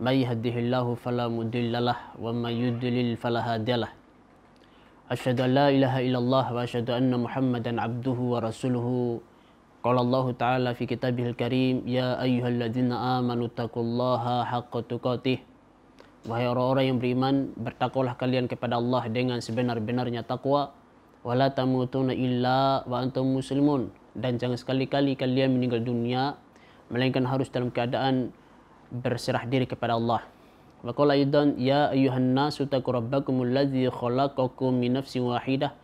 من يهده الله فلا مضل له ومن يضلل فلا هادي له أشهد أن لا إله إلا الله وأشهد أن محمدا عبده ورسوله قال الله تعالى في كتابه الكريم يا أيها الذين آمنوا اتقوا Wahai orang-orang beriman, bertakwalah kalian kepada Allah dengan sebenar-benarnya takwa. Wala tamutuna illa wa antum muslimun. Dan jangan sekali-kali kalian meninggal dunia melainkan harus dalam keadaan berserah diri kepada Allah. Waqala idan ya ayyuhan nasu taqurabbakum alladhi khalaqakum min nafsin wahidah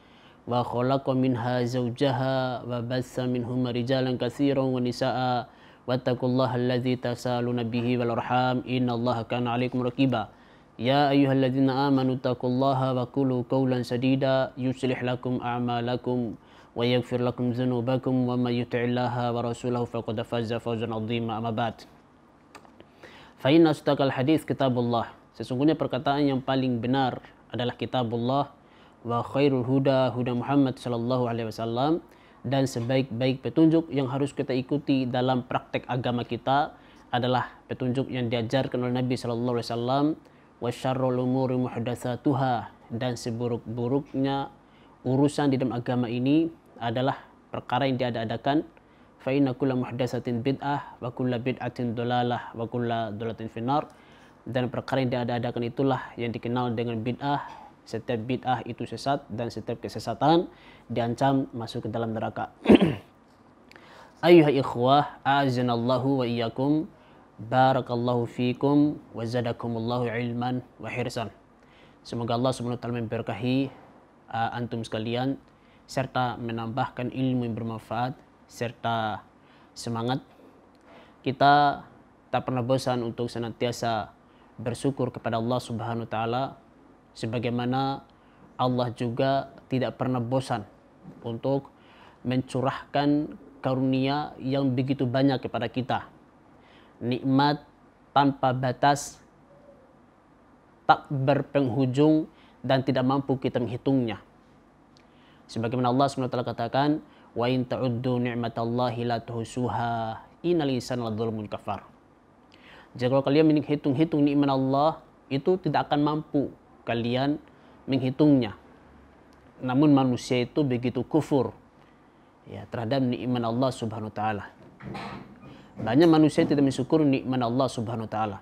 wa khalaqa minha zawjaha wa bassa minhum rijalan katsiran wa nisaa wattaqullaha alladhi tasaluna bihi wal arham innallaha kana alaikum raqiba يا أيها الذين آمنوا اتقوا الله وقولوا قولا سديدا يصلح لكم أعمالكم ويغفر لكم ذنوبكم ومن يطع الله ورسوله فقد فاز فوزا عظيما أما بعد Fa'inna ustakal hadis kitabullah. Sesungguhnya perkataan yang paling benar adalah kitabullah wa khairul huda huda Muhammad sallallahu alaihi wasallam dan sebaik-baik petunjuk yang harus kita ikuti dalam praktek agama kita adalah petunjuk yang diajarkan oleh Nabi sallallahu alaihi wasallam wa syarrul umuri muhdatsatuha dan seburuk-buruknya urusan di dalam agama ini adalah perkara yang diada-adakan fa inna kulla muhdatsatin bid'ah wa kulla bid'atin dolalah wa kulla dolatin finnar dan perkara yang diadakan itulah yang dikenal dengan bid'ah setiap bid'ah itu sesat dan setiap kesesatan diancam masuk ke dalam neraka ayuha ikhwah a'azinallahu wa iyyakum barakallahu fikum wa zadakumullahu ilman wa hirsan semoga Allah subhanahu wa ta'ala memberkahi uh, antum sekalian serta menambahkan ilmu yang bermanfaat serta semangat kita tak pernah bosan untuk senantiasa bersyukur kepada Allah Subhanahu wa taala sebagaimana Allah juga tidak pernah bosan untuk mencurahkan karunia yang begitu banyak kepada kita. Nikmat tanpa batas tak berpenghujung dan tidak mampu kita menghitungnya. Sebagaimana Allah SWT katakan, wa in ta'uddu ni'matallahi la tuhsuha innal insana ladzulmun kafar jika kalau kalian menghitung-hitung nikmat Allah itu tidak akan mampu kalian menghitungnya namun manusia itu begitu kufur ya terhadap nikmat Allah Subhanahu wa taala banyak manusia tidak mensyukur nikmat Allah Subhanahu wa taala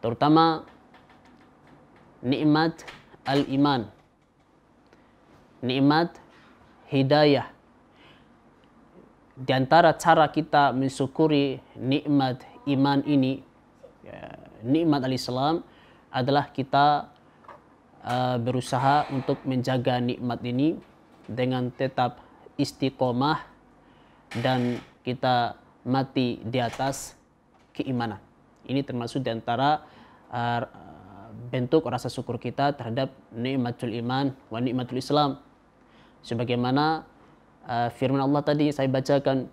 terutama nikmat al-iman nikmat hidayah di antara cara kita mensyukuri nikmat iman ini, ya, nikmat al-Islam adalah kita uh, berusaha untuk menjaga nikmat ini dengan tetap istiqomah dan kita mati di atas keimanan. Ini termasuk di antara uh, bentuk rasa syukur kita terhadap nikmatul iman wa nikmatul Islam. Sebagaimana Eh, firman Allah tadi saya bacakan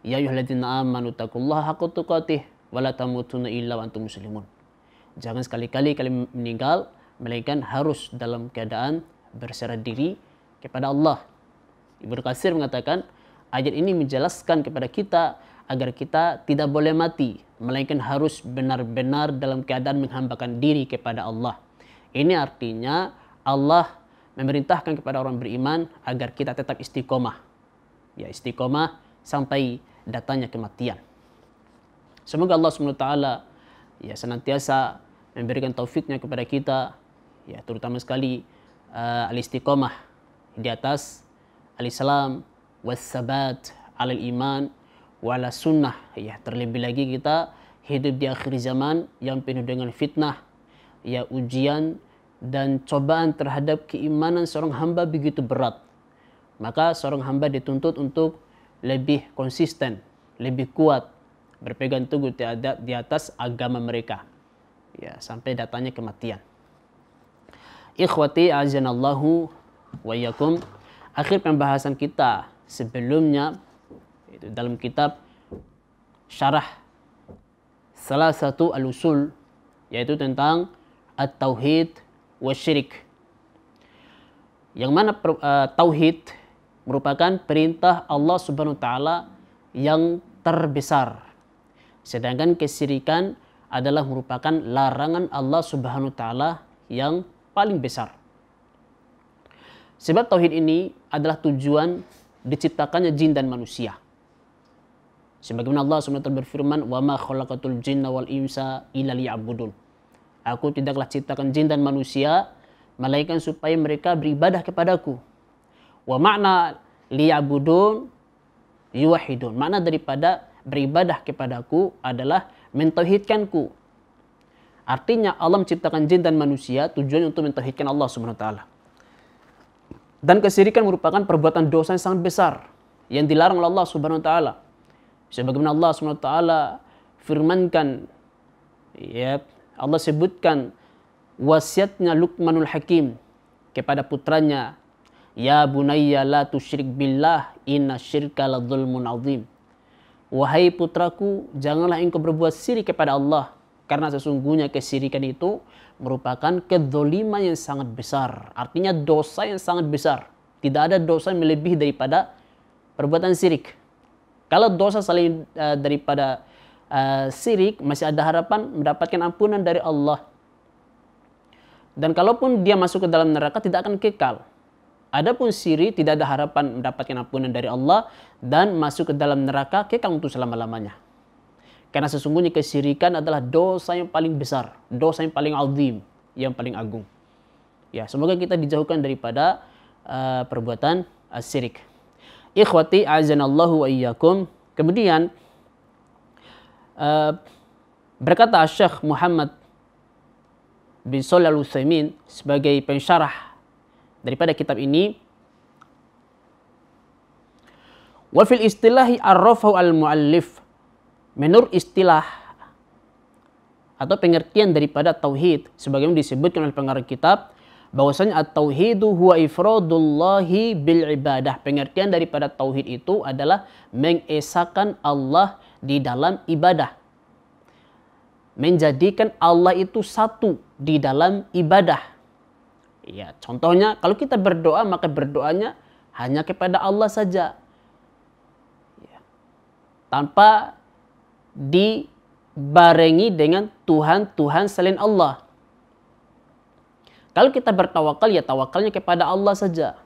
Ya ayyuhalladzina amanu taqullaha haqqa tuqatih wa la tamutunna illa wa antum muslimun. Jangan sekali-kali kalian meninggal melainkan harus dalam keadaan berserah diri kepada Allah. Ibnu Katsir mengatakan ayat ini menjelaskan kepada kita agar kita tidak boleh mati melainkan harus benar-benar dalam keadaan menghambakan diri kepada Allah. Ini artinya Allah memerintahkan kepada orang beriman agar kita tetap istiqomah. Ya, istiqomah sampai datangnya kematian. Semoga Allah SWT ya senantiasa memberikan taufiknya kepada kita ya terutama sekali uh, al-istiqomah di atas al-islam was-sabat al iman wala sunnah ya terlebih lagi kita hidup di akhir zaman yang penuh dengan fitnah ya ujian dan cobaan terhadap keimanan seorang hamba begitu berat, maka seorang hamba dituntut untuk lebih konsisten, lebih kuat, berpegang teguh di atas agama mereka, ya sampai datangnya kematian. Ikhwati azanallahu wa yakum. Akhir pembahasan kita sebelumnya itu dalam kitab Syarah salah satu al-usul yaitu tentang at-tauhid wasyirik. Yang mana uh, tauhid merupakan perintah Allah Subhanahu wa taala yang terbesar. Sedangkan kesyirikan adalah merupakan larangan Allah Subhanahu wa taala yang paling besar. Sebab tauhid ini adalah tujuan diciptakannya jin dan manusia. Sebagaimana Allah Subhanahu Taala berfirman, "Wa ma khalaqatul jinna wal insa illa liya'budun." Aku tidaklah ciptakan jin dan manusia, melainkan supaya mereka beribadah kepadaku. Wa makna liyabudun yuwahidun. Makna daripada beribadah kepadaku adalah mentauhidkanku. Artinya Allah menciptakan jin dan manusia tujuan untuk mentauhidkan Allah Subhanahu taala. Dan kesirikan merupakan perbuatan dosa yang sangat besar yang dilarang oleh Allah Subhanahu wa taala. Sebagaimana Allah Subhanahu wa taala firmankan, ya, Allah sebutkan wasiatnya Luqmanul Hakim kepada putranya Ya bunayya la tusyrik billah inna syirka la zulmun azim Wahai putraku janganlah engkau berbuat syirik kepada Allah karena sesungguhnya kesyirikan itu merupakan kedoliman yang sangat besar artinya dosa yang sangat besar tidak ada dosa yang melebihi daripada perbuatan syirik. kalau dosa selain eh, daripada Eh, sirik masih ada harapan mendapatkan ampunan dari Allah. Dan kalaupun dia masuk ke dalam neraka tidak akan kekal. Adapun sirik tidak ada harapan mendapatkan ampunan dari Allah dan masuk ke dalam neraka kekal untuk selama-lamanya. Karena sesungguhnya kesirikan adalah dosa yang paling besar, dosa yang paling azim, yang paling agung. Ya, semoga kita dijauhkan daripada uh, perbuatan eh, syirik. Ikhwati azanallahu wa Kemudian Eh, berkata Syekh Muhammad bin Shalih Al-Utsaimin sebagai pensyarah daripada kitab ini Wa fil istilahi arrafahu al-muallif menurut istilah atau pengertian daripada tauhid sebagaimana disebutkan oleh pengarang kitab bahwasanya at-tauhidu huwa ifradullahi bil ibadah. Pengertian daripada tauhid itu adalah mengesakan Allah di dalam ibadah. Menjadikan Allah itu satu di dalam ibadah. Ya, contohnya kalau kita berdoa maka berdoanya hanya kepada Allah saja. Ya. Tanpa dibarengi dengan Tuhan-Tuhan selain Allah. Kalau kita bertawakal ya tawakalnya kepada Allah saja.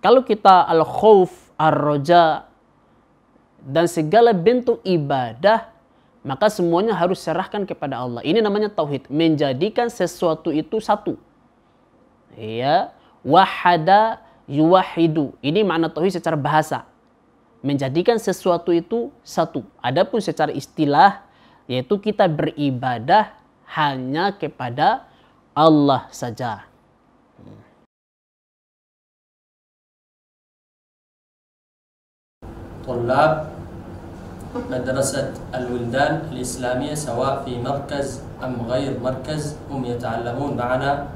Kalau kita al khuf ar-roja, dan segala bentuk ibadah maka semuanya harus serahkan kepada Allah. Ini namanya tauhid, menjadikan sesuatu itu satu. Ya, wahada yuwahidu. Ini makna tauhid secara bahasa. Menjadikan sesuatu itu satu. Adapun secara istilah yaitu kita beribadah hanya kepada Allah saja. Tolab مدرسة الولدان الإسلامية سواء في مركز أم غير مركز هم يتعلمون معنا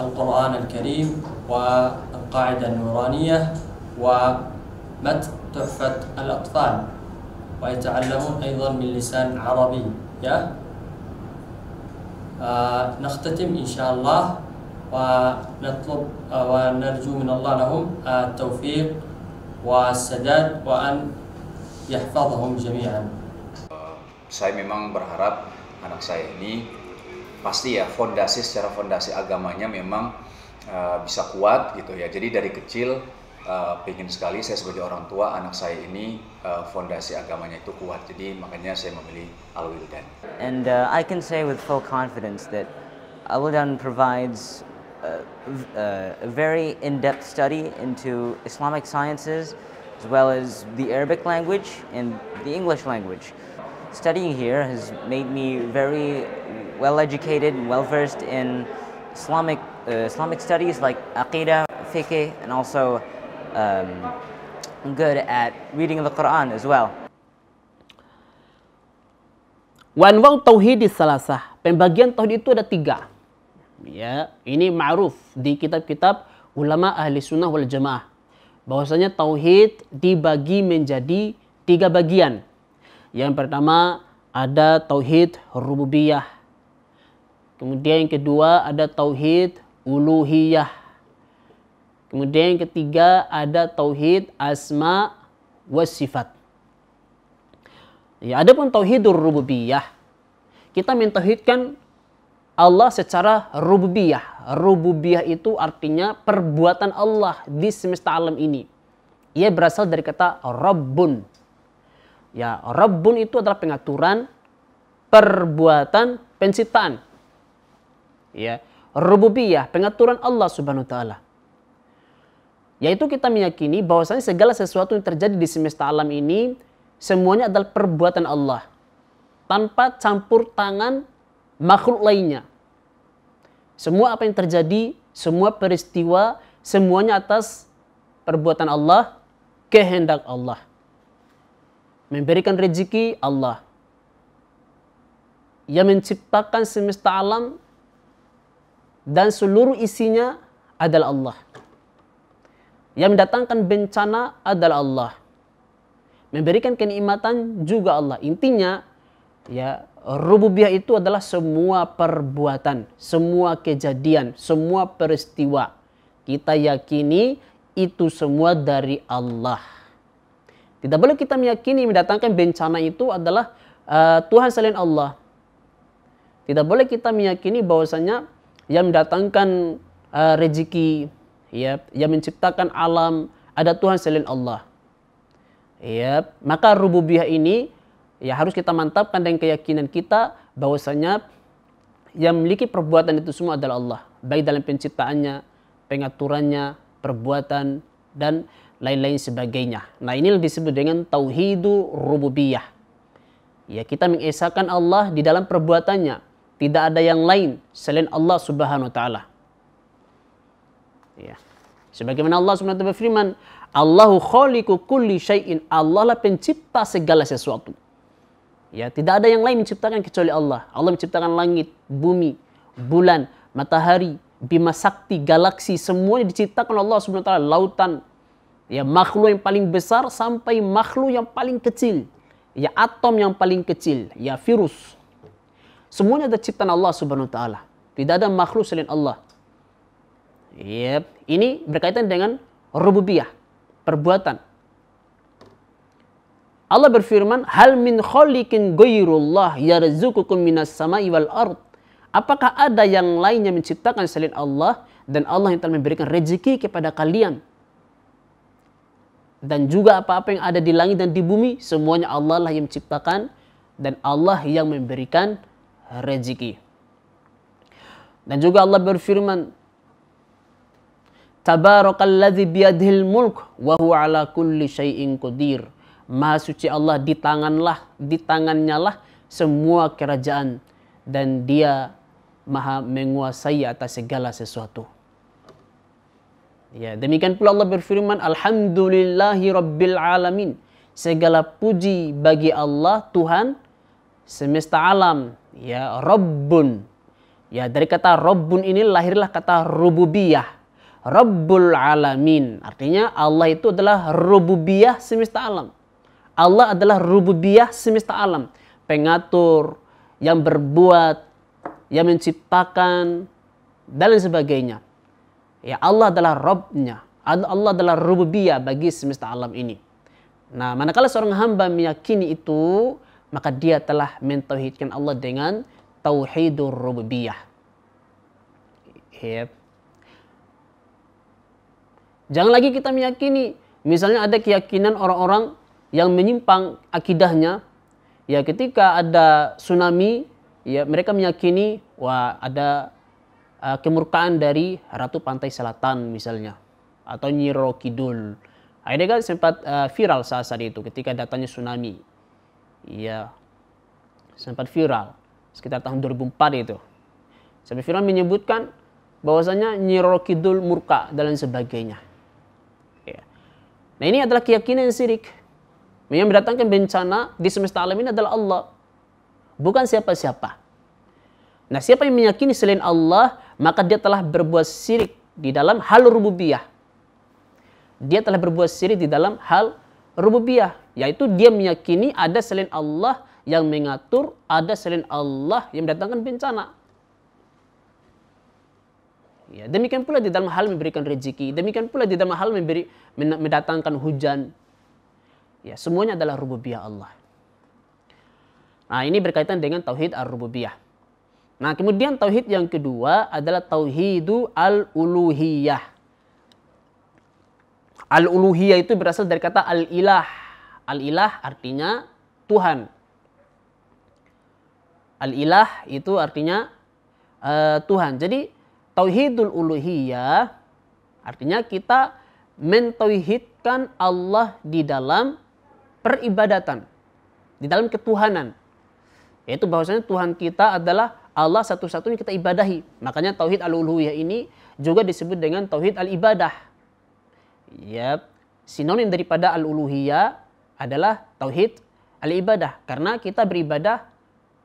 القرآن الكريم والقاعدة النورانية ومتن تحفة الأطفال ويتعلمون أيضا من لسان عربي يا آه نختتم إن شاء الله ونطلب آه ونرجو من الله لهم التوفيق والسداد وأن Saya memang berharap anak saya ini pasti ya fondasi secara fondasi agamanya memang uh, bisa kuat gitu ya. Jadi dari kecil uh, pengen sekali saya sebagai orang tua anak saya ini uh, fondasi agamanya itu kuat. Jadi makanya saya memilih Al Wildan. And uh, I can say with full confidence that Al Wildan provides a, a very in-depth study into Islamic sciences as well as the Arabic language and the English language. Studying here has made me very well educated and well versed in Islamic, uh, Islamic studies like Aqidah, Fiqh, and also um, good at reading the Quran as well. วันว่างเตาฮีดิสลาสะเป็นบั pembagian tauhid itu ada tiga. Ya, ini ma'ruf di kitab-kitab ulama ahli sunnah wal jamaah. bahwasanya tauhid dibagi menjadi tiga bagian. Yang pertama ada tauhid rububiyah. Kemudian yang kedua ada tauhid uluhiyah. Kemudian yang ketiga ada tauhid asma wa sifat. Ya, pun tauhid rububiyah kita mentauhidkan Allah secara rububiyah. Rububiyah itu artinya perbuatan Allah di semesta alam ini. Ia berasal dari kata Rabbun. Ya, Rabbun itu adalah pengaturan, perbuatan, penciptaan. Ya, rububiyah, pengaturan Allah Subhanahu wa taala. Yaitu kita meyakini bahwasanya segala sesuatu yang terjadi di semesta alam ini semuanya adalah perbuatan Allah tanpa campur tangan makhluk lainnya. Semua apa yang terjadi, semua peristiwa, semuanya atas perbuatan Allah, kehendak Allah. Memberikan rezeki Allah. Yang menciptakan semesta alam dan seluruh isinya adalah Allah. Yang mendatangkan bencana adalah Allah. Memberikan kenikmatan juga Allah. Intinya ya rububiyah itu adalah semua perbuatan, semua kejadian, semua peristiwa. Kita yakini itu semua dari Allah. Tidak boleh kita meyakini mendatangkan bencana itu adalah uh, Tuhan selain Allah. Tidak boleh kita meyakini bahwasanya yang mendatangkan uh, rezeki, ya, yang menciptakan alam ada Tuhan selain Allah. Ya, maka rububiyah ini Ya harus kita mantapkan dengan keyakinan kita bahwasanya yang memiliki perbuatan itu semua adalah Allah. Baik dalam penciptaannya, pengaturannya, perbuatan, dan lain-lain sebagainya. Nah ini disebut dengan tauhidu rububiyah. Ya kita mengesahkan Allah di dalam perbuatannya. Tidak ada yang lain selain Allah subhanahu wa ta'ala. Ya. Sebagaimana Allah subhanahu wa ta'ala berfirman, Allahu khaliqu kulli syai'in. Allah lah pencipta segala sesuatu. Ya, tidak ada yang lain menciptakan kecuali Allah. Allah menciptakan langit, bumi, bulan, matahari, bima sakti, galaksi, semuanya diciptakan Allah Subhanahu lautan. Ya, makhluk yang paling besar sampai makhluk yang paling kecil. Ya, atom yang paling kecil, ya virus. Semuanya ada ciptaan Allah Subhanahu taala. Tidak ada makhluk selain Allah. Yep. Ini berkaitan dengan rububiyah, perbuatan. Allah berfirman, "Hal min khaliqin ghairullah yarzuqukum minas sama'i wal ard?" Apakah ada yang lain yang menciptakan selain Allah dan Allah yang telah memberikan rezeki kepada kalian? Dan juga apa-apa yang ada di langit dan di bumi, semuanya Allah lah yang menciptakan dan Allah yang memberikan rezeki. Dan juga Allah berfirman, Tabarakalladzi biyadhil mulk wa huwa ala kulli syai'in qadir. Maha suci Allah di tanganlah, di tangannya lah semua kerajaan dan dia maha menguasai atas segala sesuatu. Ya, demikian pula Allah berfirman, Alhamdulillahi Rabbil Alamin. Segala puji bagi Allah, Tuhan semesta alam. Ya, Rabbun. Ya, dari kata Rabbun ini lahirlah kata rububiyah. Rabbul Alamin. Artinya Allah itu adalah rububiyah semesta alam. Allah adalah rububiyah semesta alam, pengatur, yang berbuat, yang menciptakan, dan lain sebagainya. Ya Allah adalah Robnya, Allah adalah rububiyah bagi semesta alam ini. Nah, manakala seorang hamba meyakini itu, maka dia telah mentauhidkan Allah dengan tauhidur rububiyah. Yep. Jangan lagi kita meyakini, misalnya ada keyakinan orang-orang yang menyimpang akidahnya ya ketika ada tsunami ya mereka meyakini wah ada uh, kemurkaan dari ratu pantai selatan misalnya atau Nyiro Kidul akhirnya kan sempat uh, viral saat saat itu ketika datangnya tsunami ya sempat viral sekitar tahun 2004 itu sampai viral menyebutkan bahwasanya Nyiro Kidul murka dan lain sebagainya ya. nah ini adalah keyakinan sirik yang mendatangkan bencana di semesta alam ini adalah Allah. Bukan siapa-siapa. Nah, siapa yang meyakini selain Allah, maka dia telah berbuat syirik di dalam hal rububiyah. Dia telah berbuat syirik di dalam hal rububiyah, yaitu dia meyakini ada selain Allah yang mengatur, ada selain Allah yang mendatangkan bencana. Ya, demikian pula di dalam hal memberikan rezeki, demikian pula di dalam hal memberi mendatangkan hujan, Ya, semuanya adalah rububiyah Allah. Nah, ini berkaitan dengan tauhid ar-rububiyah. Nah, kemudian tauhid yang kedua adalah tauhidu al-uluhiyah. Al-uluhiyah itu berasal dari kata al-ilah. Al-ilah artinya Tuhan. Al-ilah itu artinya uh, Tuhan. Jadi tauhidul uluhiyah artinya kita mentauhidkan Allah di dalam peribadatan, di dalam ketuhanan. Yaitu bahwasanya Tuhan kita adalah Allah satu-satunya kita ibadahi. Makanya tauhid al-uluhiyah ini juga disebut dengan tauhid al-ibadah. Yap, sinonim daripada al-uluhiyah adalah tauhid al-ibadah karena kita beribadah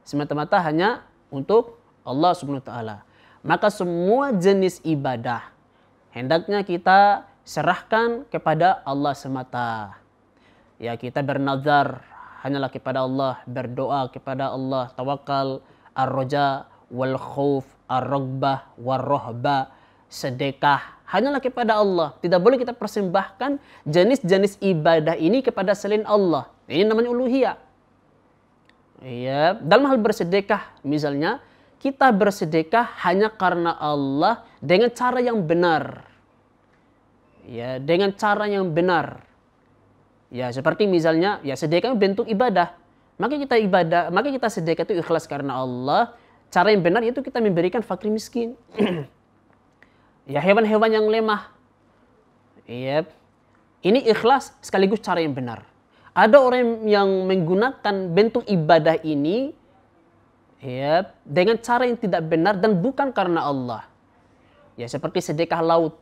semata-mata hanya untuk Allah Subhanahu wa taala. Maka semua jenis ibadah hendaknya kita serahkan kepada Allah semata ya kita bernazar hanyalah kepada Allah, berdoa kepada Allah, tawakal, arroja wal khuf ar warrohba sedekah, hanyalah kepada Allah. Tidak boleh kita persembahkan jenis-jenis ibadah ini kepada selain Allah. Ini namanya uluhiyah. ya dalam hal bersedekah misalnya, kita bersedekah hanya karena Allah dengan cara yang benar. Ya, dengan cara yang benar Ya seperti misalnya ya sedekah bentuk ibadah. Maka kita ibadah, maka kita sedekah itu ikhlas karena Allah. Cara yang benar itu kita memberikan fakir miskin. ya hewan-hewan yang lemah. Yep. Ini ikhlas sekaligus cara yang benar. Ada orang yang menggunakan bentuk ibadah ini ya dengan cara yang tidak benar dan bukan karena Allah. Ya seperti sedekah laut.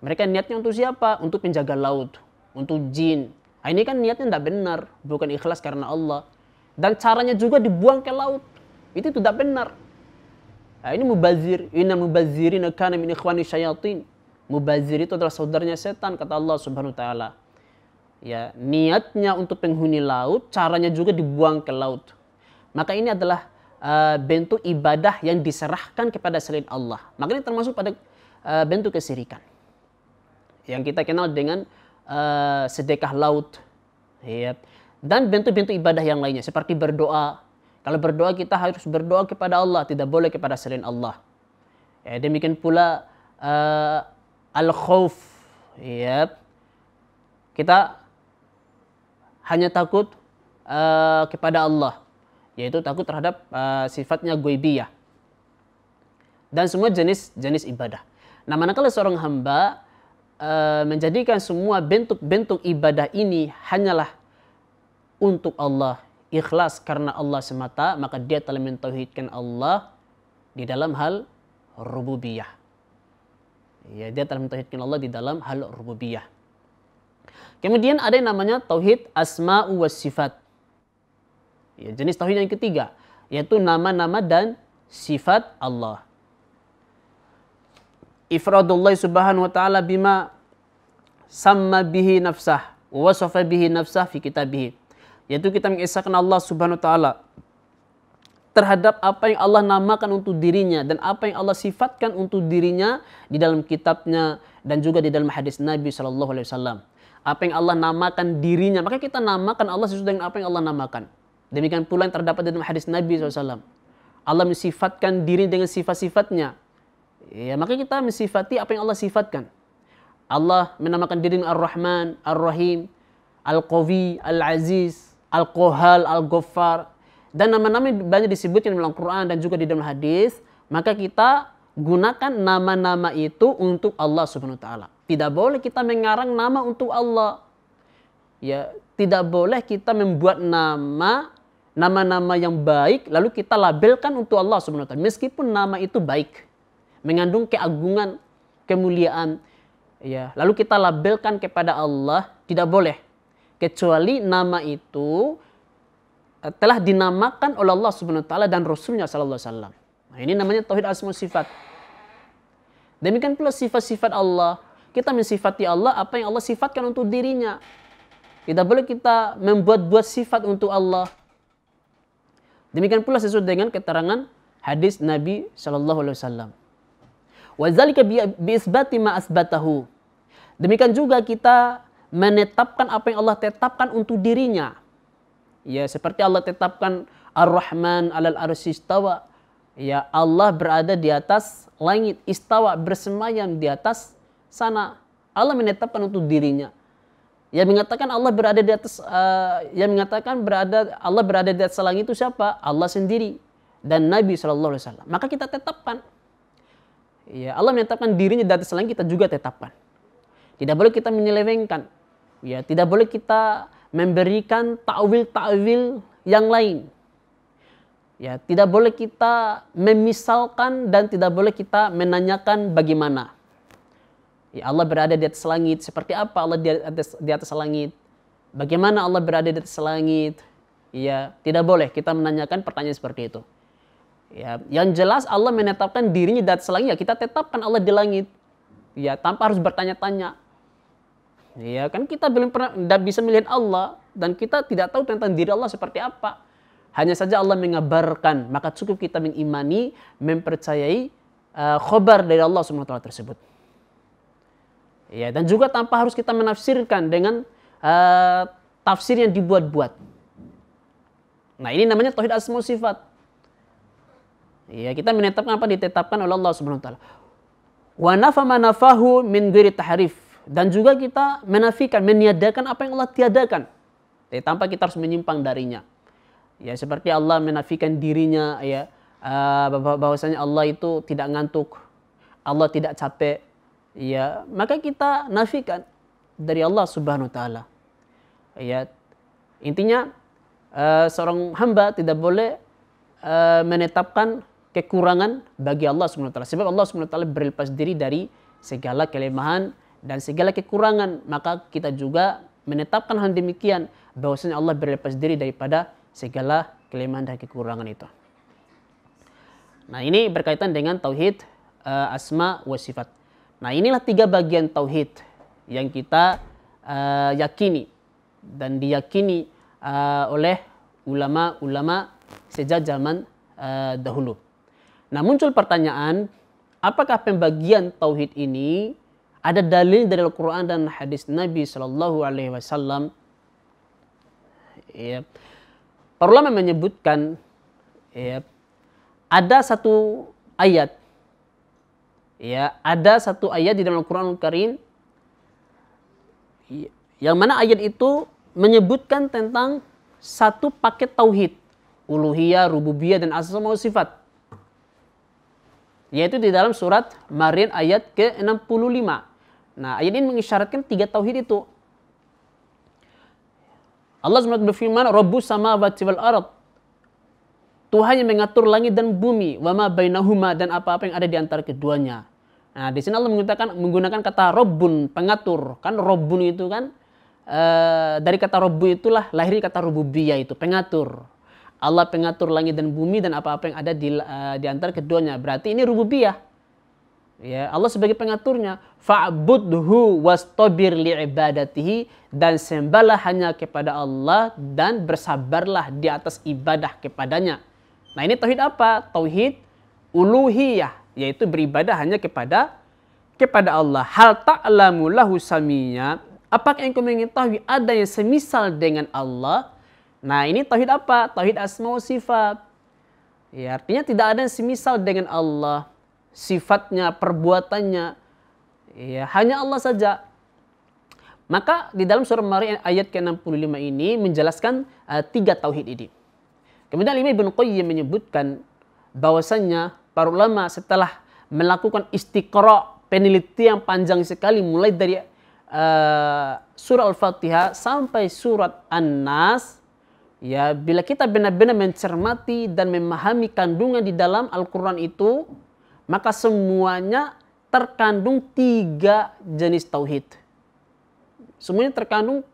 Mereka niatnya untuk siapa? Untuk penjaga laut untuk jin. Nah, ini kan niatnya tidak benar, bukan ikhlas karena Allah. Dan caranya juga dibuang ke laut. Itu tidak benar. Nah, ini mubazir, inna mubazirina kana min ikhwani syayatin. Mubazir itu adalah saudaranya setan kata Allah Subhanahu wa taala. Ya, niatnya untuk penghuni laut, caranya juga dibuang ke laut. Maka ini adalah eh, bentuk ibadah yang diserahkan kepada selain Allah. maka ini termasuk pada eh, bentuk kesirikan. Yang kita kenal dengan Eh, sedekah laut, yep. Ya. dan bentuk-bentuk ibadah yang lainnya seperti berdoa. Kalau berdoa kita harus berdoa kepada Allah, tidak boleh kepada selain Allah. Ya, demikian pula uh, al-khawf. Yep. Ya. Kita hanya takut uh, kepada Allah, yaitu takut terhadap uh, sifatnya goibiyah. Dan semua jenis-jenis ibadah. Nah, manakala seorang hamba Eh, menjadikan semua bentuk-bentuk ibadah ini hanyalah untuk Allah, ikhlas karena Allah semata, maka dia telah mentauhidkan Allah di dalam hal rububiyah. Ya, dia telah mentauhidkan Allah di dalam hal rububiyah. Kemudian ada yang namanya tauhid asma wa sifat. Ya, jenis tauhid yang ketiga yaitu nama-nama dan sifat Allah ifradullah subhanahu wa ta'ala bima sama bihi nafsah wa bihi nafsah fi kitabih yaitu kita mengisahkan Allah subhanahu wa ta'ala terhadap apa yang Allah namakan untuk dirinya dan apa yang Allah sifatkan untuk dirinya di dalam kitabnya dan juga di dalam hadis Nabi Shallallahu Alaihi Wasallam. Apa yang Allah namakan dirinya, maka kita namakan Allah sesuai dengan apa yang Allah namakan. Demikian pula yang terdapat di dalam hadis Nabi SAW. Allah mensifatkan diri dengan sifat-sifatnya. Ya, maka kita mensifati apa yang Allah sifatkan. Allah menamakan diri Ar-Rahman, Ar-Rahim, Al-Qawi, Al-Aziz, Al-Qohal, Al-Ghaffar. Dan nama-nama banyak disebutkan dalam Quran dan juga di dalam hadis. Maka kita gunakan nama-nama itu untuk Allah Subhanahu taala. Tidak boleh kita mengarang nama untuk Allah. Ya, tidak boleh kita membuat nama nama-nama yang baik lalu kita labelkan untuk Allah Subhanahu taala meskipun nama itu baik mengandung keagungan, kemuliaan. Ya, lalu kita labelkan kepada Allah tidak boleh kecuali nama itu eh, telah dinamakan oleh Allah Subhanahu wa taala dan Rasulnya sallallahu alaihi wasallam. Nah, ini namanya tauhid asma sifat. Demikian pula sifat-sifat Allah. Kita mensifati Allah apa yang Allah sifatkan untuk dirinya. Tidak boleh kita membuat-buat sifat untuk Allah. Demikian pula sesuai dengan keterangan hadis Nabi sallallahu Alaihi Wasallam. Wazalika biisbati ma asbatahu. Demikian juga kita menetapkan apa yang Allah tetapkan untuk dirinya. Ya, seperti Allah tetapkan Ar-Rahman alal Istawa Ya, Allah berada di atas langit, istawa bersemayam di atas sana. Allah menetapkan untuk dirinya. ya mengatakan Allah berada di atas ya mengatakan berada Allah berada di atas langit itu siapa? Allah sendiri dan Nabi saw Maka kita tetapkan Ya, Allah menetapkan dirinya atas selain kita juga tetapkan. Tidak boleh kita menyelewengkan. Ya, tidak boleh kita memberikan takwil-takwil yang lain. Ya, tidak boleh kita memisalkan dan tidak boleh kita menanyakan bagaimana. Ya, Allah berada di atas langit, seperti apa Allah di atas, di atas langit? Bagaimana Allah berada di atas langit? Ya, tidak boleh kita menanyakan pertanyaan seperti itu. Ya, yang jelas Allah menetapkan dirinya di atas langit, ya kita tetapkan Allah di langit. Ya, tanpa harus bertanya-tanya. Ya, kan kita belum pernah tidak bisa melihat Allah dan kita tidak tahu tentang diri Allah seperti apa. Hanya saja Allah mengabarkan, maka cukup kita mengimani, mempercayai uh, khabar dari Allah SWT tersebut. Ya, dan juga tanpa harus kita menafsirkan dengan uh, tafsir yang dibuat-buat. Nah, ini namanya tauhid asma sifat. Ya, kita menetapkan apa ditetapkan oleh Allah Subhanahu wa taala. Wa nafa manafahu min ghairi tahrif dan juga kita menafikan, meniadakan apa yang Allah tiadakan. Jadi tanpa kita harus menyimpang darinya. Ya, seperti Allah menafikan dirinya ya eh, bahwasanya Allah itu tidak ngantuk, Allah tidak capek. Ya, maka kita nafikan dari Allah Subhanahu wa taala. Ya. Intinya eh, seorang hamba tidak boleh eh, menetapkan kekurangan bagi Allah swt. Sebab Allah swt berlepas diri dari segala kelemahan dan segala kekurangan, maka kita juga menetapkan hal demikian bahwasanya Allah berlepas diri daripada segala kelemahan dan kekurangan itu. Nah, ini berkaitan dengan tauhid uh, asma wa sifat. Nah, inilah tiga bagian tauhid yang kita uh, yakini dan diyakini uh, oleh ulama-ulama sejak zaman uh, dahulu. Nah, muncul pertanyaan, apakah pembagian tauhid ini ada dalil dari Al-Qur'an dan hadis Nabi Shallallahu alaihi wasallam? Ya. Para ulama menyebutkan ya, ada satu ayat ya ada satu ayat di dalam Al-Qur'an Al-Karim iya, yang mana ayat itu menyebutkan tentang satu paket tauhid uluhiyah, rububiyah dan asma sifat yaitu di dalam surat Maryam ayat ke-65. Nah, ayat ini mengisyaratkan tiga tauhid itu. Allah SWT berfirman, Rabbus samawati wal arad. Tuhan yang mengatur langit dan bumi, wama bainahuma dan apa-apa yang ada di antara keduanya. Nah, di sini Allah menggunakan menggunakan kata Rabbun, pengatur. Kan Rabbun itu kan e, dari kata Robu itulah lahir kata rububiyah itu, pengatur. Allah pengatur langit dan bumi dan apa-apa yang ada di, uh, di antara keduanya. Berarti ini rububiyah. Ya, Allah sebagai pengaturnya. Fa'budhu wastabir li'ibadatihi dan sembahlah hanya kepada Allah dan bersabarlah di atas ibadah kepadanya. Nah, ini tauhid apa? Tauhid uluhiyah, yaitu beribadah hanya kepada kepada Allah. Hal ta'lamu lahu samia? Apakah engkau mengetahui ada yang semisal dengan Allah? Nah ini tauhid apa? Tauhid asma sifat. Ya, artinya tidak ada yang semisal dengan Allah. Sifatnya, perbuatannya. Ya, hanya Allah saja. Maka di dalam surah Maryam ayat ke-65 ini menjelaskan uh, tiga tauhid ini. Kemudian Imam Ibn Qayyim menyebutkan bahwasannya para ulama setelah melakukan istiqra penelitian panjang sekali mulai dari uh, surah Al-Fatihah sampai surat An-Nas Ya, bila kita benar-benar mencermati dan memahami kandungan di dalam Al-Quran itu, maka semuanya terkandung tiga jenis tauhid. Semuanya terkandung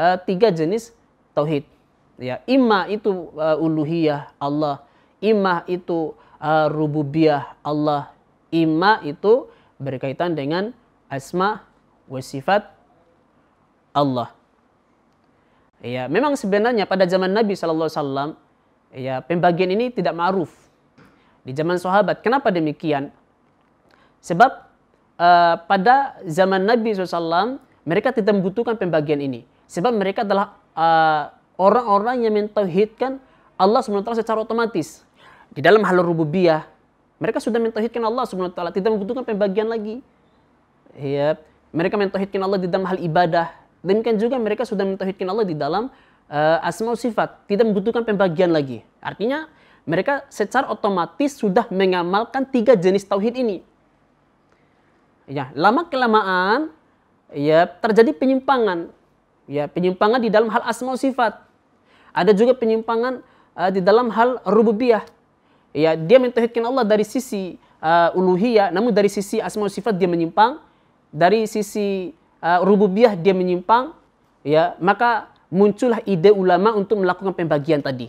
uh, tiga jenis tauhid. Ya, ima itu uh, uluhiyah Allah, ima itu uh, eh, rububiyah Allah, ima itu berkaitan dengan asma wa sifat Allah. Ya, memang sebenarnya pada zaman Nabi saw, ya pembagian ini tidak ma'ruf di zaman sahabat. Kenapa demikian? Sebab uh, pada zaman Nabi SAW mereka tidak membutuhkan pembagian ini. Sebab mereka adalah eh, orang-orang uh, yang mentauhidkan Allah SWT secara otomatis. Di dalam hal rububiyah, mereka sudah mentauhidkan Allah SWT, tidak membutuhkan pembagian lagi. Ya, mereka mentauhidkan Allah di dalam hal ibadah, Demikian kan juga mereka sudah mentauhidkan Allah di dalam uh, asma sifat, tidak membutuhkan pembagian lagi. Artinya mereka secara otomatis sudah mengamalkan tiga jenis tauhid ini. Ya, lama kelamaan ya terjadi penyimpangan. Ya, penyimpangan di dalam hal asma sifat. Ada juga penyimpangan uh, di dalam hal rububiyah. Ya, dia mentauhidkan Allah dari sisi uh, uluhiyah, namun dari sisi asma sifat dia menyimpang. Dari sisi uh, ah, rububiyah dia menyimpang, ya, maka muncullah ide ulama untuk melakukan pembagian tadi.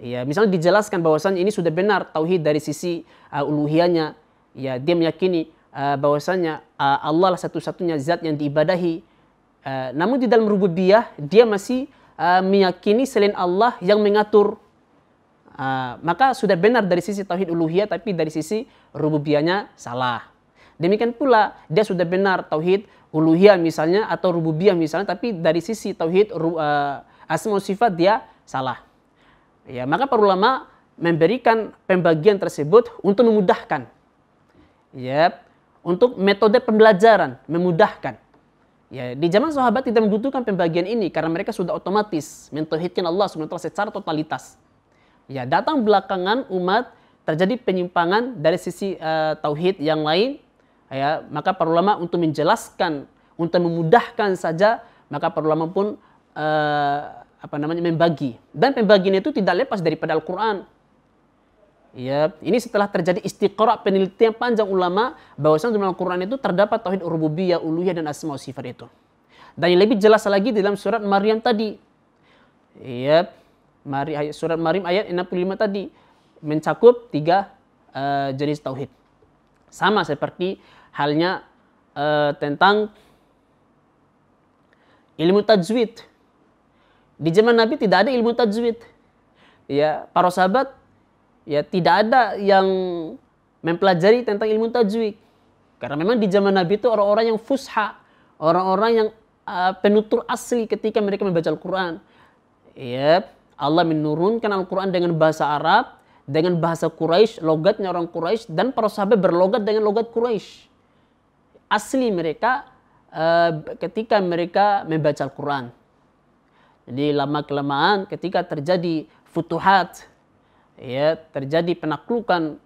Ya, misalnya dijelaskan bahwasan ini sudah benar tauhid dari sisi uh, uluhiyahnya Ya, dia meyakini uh, bahwasannya uh, Allah lah satu-satunya zat yang diibadahi. Uh, namun di dalam rububiyah dia masih uh, meyakini selain Allah yang mengatur. Uh, maka sudah benar dari sisi tauhid uluhiyah tapi dari sisi rububiyahnya salah. Demikian pula dia sudah benar tauhid uluhiyah misalnya atau rububiyah misalnya tapi dari sisi tauhid uh, asma sifat dia salah. Ya, maka para ulama memberikan pembagian tersebut untuk memudahkan. Ya, untuk metode pembelajaran memudahkan. Ya, di zaman sahabat tidak membutuhkan pembagian ini karena mereka sudah otomatis mentauhidkan Allah SWT secara totalitas. Ya, datang belakangan umat terjadi penyimpangan dari sisi uh, tauhid yang lain ya maka para ulama untuk menjelaskan untuk memudahkan saja maka para ulama pun uh, apa namanya membagi dan pembagian itu tidak lepas daripada Al-Qur'an. Ya, ini setelah terjadi istiqra penelitian panjang ulama bahwasanya dalam Al-Qur'an itu terdapat tauhid rububiyah, uluhiyah dan asma sifat itu. Dan yang lebih jelas lagi dalam surat Maryam tadi. Ya, Mari surat Maryam ayat 65 tadi mencakup tiga uh, jenis tauhid. Sama seperti halnya uh, tentang ilmu tajwid. Di zaman Nabi tidak ada ilmu tajwid. Ya, para sahabat ya tidak ada yang mempelajari tentang ilmu tajwid. Karena memang di zaman Nabi itu orang-orang yang fusha, orang-orang yang uh, penutur asli ketika mereka membaca Al-Qur'an. Ya, Allah menurunkan Al-Qur'an dengan bahasa Arab, dengan bahasa Quraisy, logatnya orang Quraisy dan para sahabat berlogat dengan logat Quraisy asli mereka eh, ketika mereka membaca Al-Quran. Jadi lama-kelamaan ketika terjadi futuhat, ya terjadi penaklukan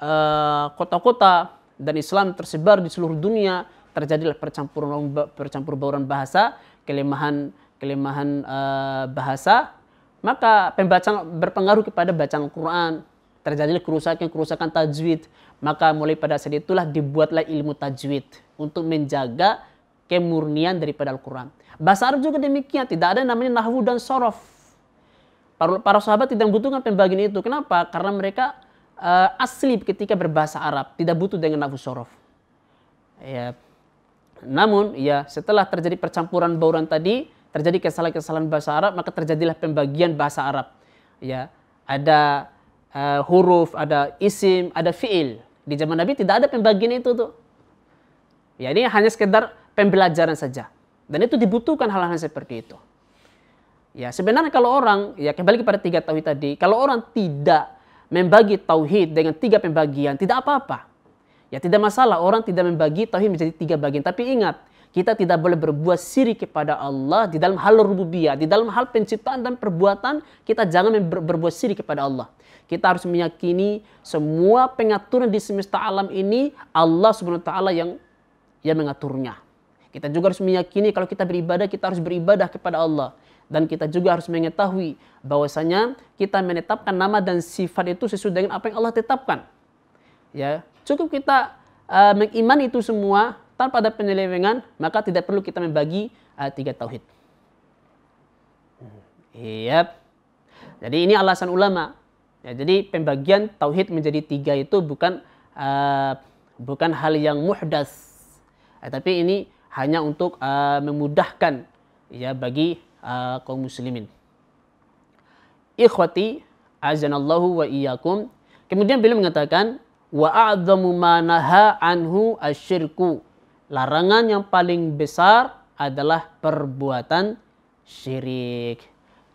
kota eh, kota-kota dan Islam tersebar di seluruh dunia, terjadilah percampuran bauran bahasa, kelemahan kelemahan uh, bahasa, maka pembacaan berpengaruh kepada bacaan Al-Quran terjadi kerusakan-kerusakan tajwid. Maka mulai pada saat itulah dibuatlah ilmu tajwid untuk menjaga kemurnian daripada Al-Quran. Bahasa Arab juga demikian, tidak ada namanya nahwu dan sorof. Para, para sahabat tidak membutuhkan pembagian itu. Kenapa? Karena mereka uh, asli ketika berbahasa Arab, tidak butuh dengan nahwu sorof. Ya. Namun, ya setelah terjadi percampuran bauran tadi, terjadi kesalahan-kesalahan bahasa Arab, maka terjadilah pembagian bahasa Arab. Ya, ada uh, huruf, ada isim, ada fiil. Di zaman Nabi tidak ada pembagian itu tuh. Ya ini hanya sekedar pembelajaran saja. Dan itu dibutuhkan hal-hal seperti itu. Ya sebenarnya kalau orang, ya kembali kepada tiga tauhid tadi, kalau orang tidak membagi tauhid dengan tiga pembagian, tidak apa-apa. Ya tidak masalah orang tidak membagi tauhid menjadi tiga bagian. Tapi ingat, kita tidak boleh berbuat sirik kepada Allah di dalam hal rububiyah, di dalam hal penciptaan dan perbuatan, kita jangan berbuat sirik kepada Allah. Kita harus meyakini semua pengaturan di semesta alam ini Allah Subhanahu taala yang yang mengaturnya. Kita juga harus meyakini kalau kita beribadah kita harus beribadah kepada Allah dan kita juga harus mengetahui bahwasanya kita menetapkan nama dan sifat itu sesuai dengan apa yang Allah tetapkan. Ya, cukup kita uh, mengimani itu semua tanpa ada penyelewengan, maka tidak perlu kita membagi uh, tiga tauhid. Iya. Yep. Jadi ini alasan ulama Ya, jadi pembagian tauhid menjadi tiga itu bukan uh, bukan hal yang muhdas, ya, tapi ini hanya untuk uh, memudahkan ya bagi uh, kaum muslimin. Ikhwati azanallahu wa iyyakum. Kemudian beliau mengatakan wa a'dhamu ma anhu asyirku. Larangan yang paling besar adalah perbuatan syirik.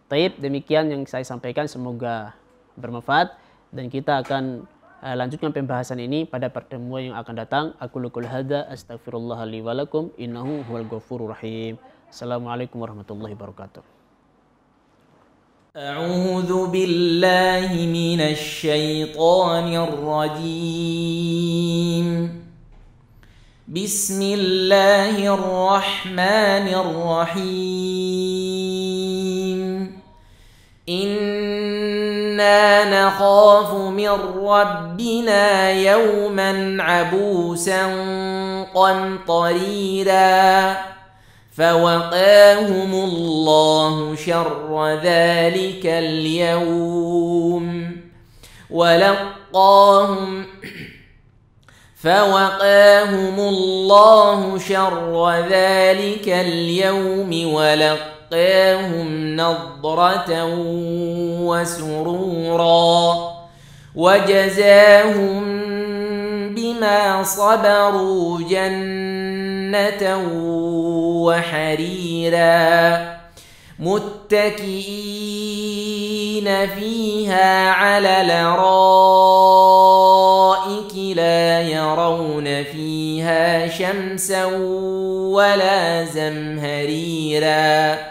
Taib demikian yang saya sampaikan semoga bermanfaat dan kita akan eh, lanjutkan pembahasan ini pada pertemuan yang akan datang. Aku lukul hada astagfirullah li walakum innahu huwal ghafurur rahim. Assalamualaikum warahmatullahi wabarakatuh. أعوذ بالله من الشيطان الرجيم بسم الله الرحمن الرحيم إن نخاف من ربنا يوما عبوسا قمطريرا فوقاهم الله شر ذلك اليوم ولقاهم فوقاهم الله شر ذلك اليوم ولقاهم ولقاهم نضرة وسرورا وجزاهم بما صبروا جنة وحريرا متكئين فيها على الارائك لا يرون فيها شمسا ولا زمهريرا